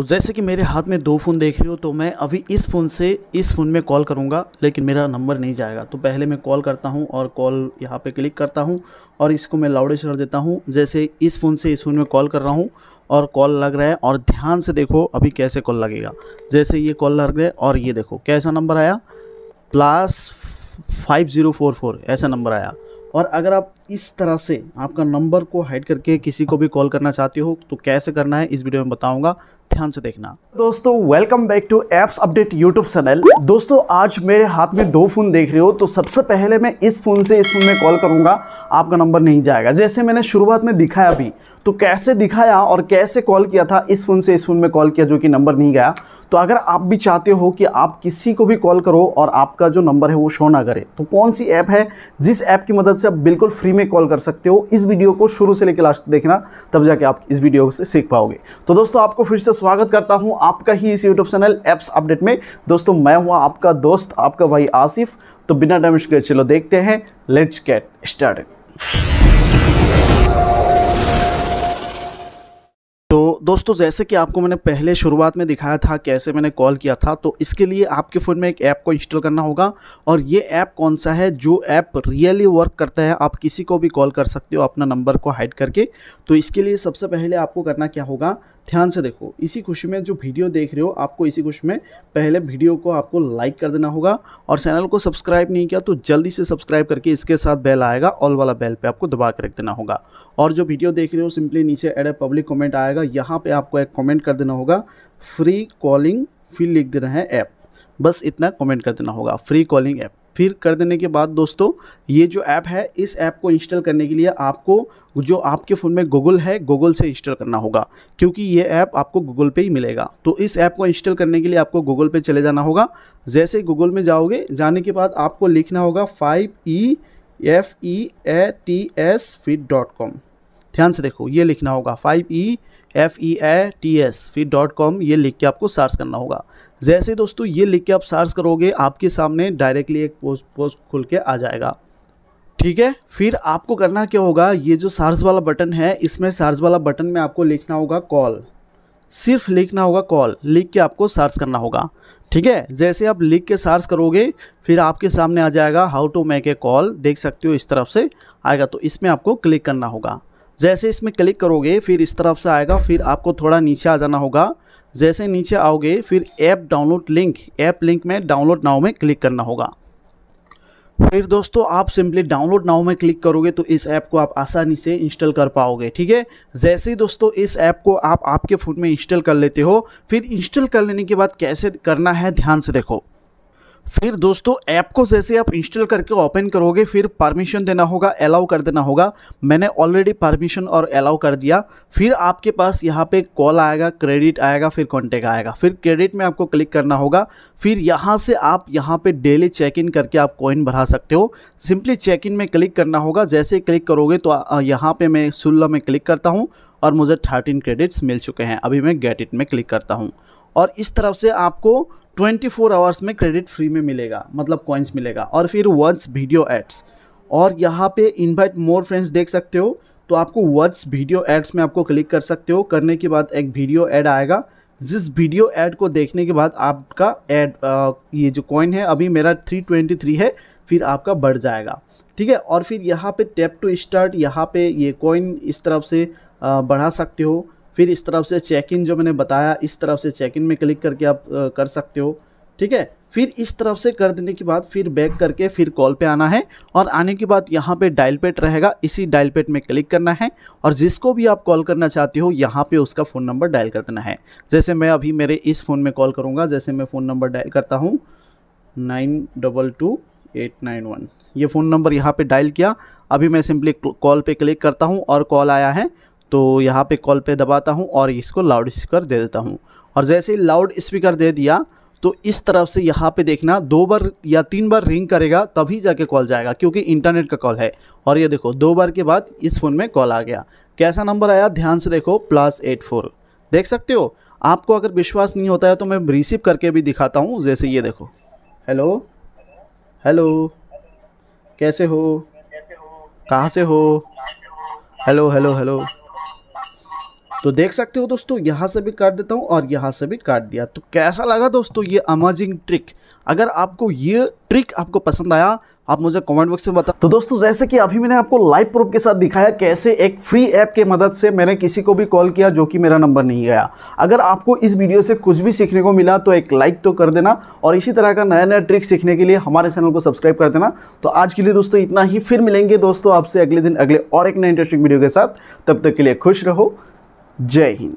तो जैसे कि मेरे हाथ में दो फ़ोन देख रहे हो तो मैं अभी इस फ़ोन से इस फ़ोन में कॉल करूँगा लेकिन मेरा नंबर नहीं जाएगा तो पहले मैं कॉल करता हूँ और कॉल यहाँ पे क्लिक करता हूँ और इसको मैं लाउडेस्ट कर देता हूँ जैसे इस फ़ोन से इस फ़ोन में कॉल कर रहा हूँ और कॉल लग रहा है और ध्यान से देखो अभी कैसे कॉल लगेगा जैसे ये कॉल लग रहा है और ये देखो कैसा नंबर आया plus five zero four four ऐसा नंबर आया और अगर आप इस तरह से आपका नंबर को हाइड करके किसी को भी कॉल करना चाहते हो तो कैसे करना है इस वीडियो में बताऊंगा ध्यान से देखना दोस्तों welcome back to apps update YouTube channel दोस्तों आज मेरे हाथ में दो फोन देख रहे हो तो सबसे पहले मैं इस फोन से इस फोन में कॉल करूंगा आपका नंबर नहीं जाएगा जैसे मैंने शुरुआत में दिखाया अभी तो कैसे दिखाया और कैसे कॉल किया था इस फोन से इस फोन में कॉल किया जो कि नंबर नहीं गया तो अगर आप भी चाहते हो कि आप किसी को भी कॉल करो और आपका जो नंबर है वो शो ना करे तो कौन सी ऐप है जिस ऐप की मदद से आप बिल्कुल फ्री में कॉल कर सकते हो इस वीडियो को शुरू से लेकर लास्ट देखना तब जाके आप इस वीडियो से सीख पाओगे तो दोस्तों आपको फिर से स्वागत करता हूं आपका ही इस यूट्यूब चैनल एप्स अपडेट में दोस्तों मैं हुआ आपका दोस्त आपका भाई आसिफ तो बिना डेमिश के चलो देखते हैं लेट्स गेट स्टार्टेड दोस्तों जैसे कि आपको मैंने पहले शुरुआत में दिखाया था कैसे मैंने कॉल किया था तो इसके लिए आपके फ़ोन में एक ऐप को इंस्टॉल करना होगा और ये ऐप कौन सा है जो ऐप रियली वर्क करता है आप किसी को भी कॉल कर सकते हो अपना नंबर को हाइड करके तो इसके लिए सबसे पहले आपको करना क्या होगा ध्यान से देखो इसी खुशी में जो वीडियो देख रहे हो आपको इसी खुशी में पहले वीडियो को आपको लाइक कर देना होगा और चैनल को सब्सक्राइब नहीं किया तो जल्दी से सब्सक्राइब करके इसके साथ बेल आएगा ऑल वाला बेल पे आपको दबा के रख देना होगा और जो वीडियो देख रहे हो सिंपली नीचे एड ए पब्लिक कमेंट आएगा यहाँ यहाँ पे आपको एक कमेंट कर देना होगा फ्री कॉलिंग फिर लिख देना है ऐप बस इतना कमेंट कर देना होगा फ्री कॉलिंग ऐप फिर कर देने के बाद दोस्तों ये जो ऐप है इस ऐप को इंस्टॉल करने के लिए आपको जो आपके फ़ोन में गूगल है गूगल से इंस्टॉल करना होगा क्योंकि ये ऐप आपको गूगल पे ही मिलेगा तो इस ऐप को इंस्टॉल करने के लिए आपको गूगल पे चले जाना होगा जैसे गूगल में जाओगे जाने के बाद आपको लिखना होगा five E F E A T S fit dot com ध्यान से देखो ये लिखना होगा five E F E A T S फिर डॉट कॉम ये लिख के आपको सर्च करना होगा जैसे दोस्तों ये लिख के आप सर्च करोगे आपके सामने डायरेक्टली एक पोस्ट पोस्ट खुल के आ जाएगा ठीक है फिर आपको करना क्या होगा ये जो सर्च वाला बटन है इसमें सर्च वाला बटन में आपको लिखना होगा कॉल सिर्फ लिखना होगा कॉल लिख के आपको सर्च करना होगा ठीक है जैसे आप लिख के सर्च करोगे फिर आपके सामने आ जाएगा how to make a call देख सकते हो इस तरफ से आएगा तो इसमें आपको क्लिक करना होगा जैसे इसमें क्लिक करोगे फिर इस तरफ से आएगा फिर आपको थोड़ा नीचे आ जाना होगा जैसे नीचे आओगे फिर app download link app link में डाउनलोड नाव में क्लिक करना होगा फिर दोस्तों आप सिंपली डाउनलोड नाउ में क्लिक करोगे तो इस ऐप को आप आसानी से इंस्टॉल कर पाओगे ठीक है जैसे ही दोस्तों इस ऐप को आप आपके फ़ोन में इंस्टॉल कर लेते हो फिर इंस्टॉल कर लेने के बाद कैसे करना है ध्यान से देखो फिर दोस्तों ऐप को जैसे आप इंस्टॉल करके ओपन करोगे फिर परमिशन देना होगा अलाउ कर देना होगा मैंने ऑलरेडी परमिशन और अलाउ कर दिया फिर आपके पास यहाँ पे कॉल आएगा क्रेडिट आएगा फिर कॉन्टेक्ट आएगा फिर क्रेडिट में आपको क्लिक करना होगा फिर यहाँ से आप यहाँ पे डेली चेक इन करके आप कॉइन भरा सकते हो सिंपली चेक इन में क्लिक करना होगा जैसे क्लिक करोगे तो यहाँ पर मैं सुल्ला में क्लिक करता हूँ और मुझे थर्टीन क्रेडिट्स मिल चुके हैं अभी मैं गेट इट में क्लिक करता हूँ और इस तरफ से आपको 24 फोर आवर्स में क्रेडिट फ्री में मिलेगा मतलब कॉइन्स मिलेगा और फिर वर्ड्स वीडियो एड्स और यहाँ पे इनवाइट मोर फ्रेंड्स देख सकते हो तो आपको वर्ड्स वीडियो एड्स में आपको क्लिक कर सकते हो करने के बाद एक वीडियो ऐड आएगा जिस वीडियो ऐड को देखने के बाद आपका एड ये जो कॉइन है अभी मेरा 323 है फिर आपका बढ़ जाएगा ठीक है और फिर यहाँ पे टैप टू स्टार्ट यहाँ पे ये कॉइन इस तरफ से आ, बढ़ा सकते हो फिर इस तरफ से चेक इन जो मैंने बताया इस तरफ से चेक इन में क्लिक करके आप कर सकते हो ठीक है फिर इस तरफ से कर देने के बाद फिर बैक करके फिर कॉल पे आना है और आने के बाद यहाँ पे डायल पेट रहेगा इसी डायल पेट में क्लिक करना है और जिसको भी आप कॉल करना चाहते हो यहाँ पे उसका फ़ोन नंबर डायल कर देना है जैसे मैं अभी मेरे इस फ़ोन में कॉल करूँगा जैसे मैं फ़ोन नंबर डायल करता हूँ nine double two eight nine one ये फ़ोन नंबर यहाँ पर डायल किया अभी मैं सिंपली कॉल पर क्लिक करता हूँ और कॉल आया है तो यहाँ पे कॉल पे दबाता हूँ और इसको लाउड स्पीकर दे देता हूँ और जैसे ही लाउड स्पीकर दे दिया तो इस तरफ से यहाँ पे देखना दो बार या तीन बार रिंग करेगा तभी जाके कॉल जाएगा क्योंकि इंटरनेट का कॉल है और ये देखो दो बार के बाद इस फ़ोन में कॉल आ गया कैसा नंबर आया ध्यान से देखो प्लस एट फोर देख सकते हो आपको अगर विश्वास नहीं होता है तो मैं रिसीव करके भी दिखाता हूँ जैसे ये देखो हेलो हेलो कैसे हो कहाँ से हो हेलो हेलो हेलो तो देख सकते हो दोस्तों यहाँ से भी काट देता हूँ और यहाँ से भी काट दिया तो कैसा लगा दोस्तों ये अमेजिंग ट्रिक अगर आपको ये ट्रिक आपको पसंद आया आप मुझे कमेंट बॉक्स में बता तो दोस्तों जैसे कि अभी मैंने आपको लाइव प्रूफ के साथ दिखाया कैसे एक फ्री ऐप के मदद से मैंने किसी को भी कॉल किया जो कि मेरा नंबर नहीं गया अगर आपको इस वीडियो से कुछ भी सीखने को मिला तो एक लाइक तो कर देना और इसी तरह का नया नया ट्रिक सीखने के लिए हमारे चैनल को सब्सक्राइब कर देना तो आज के लिए दोस्तों इतना ही फिर मिलेंगे दोस्तों आपसे अगले दिन अगले और एक नए इंटरेस्टिंग वीडियो के साथ तब तक के लिए खुश रहो जय हिंद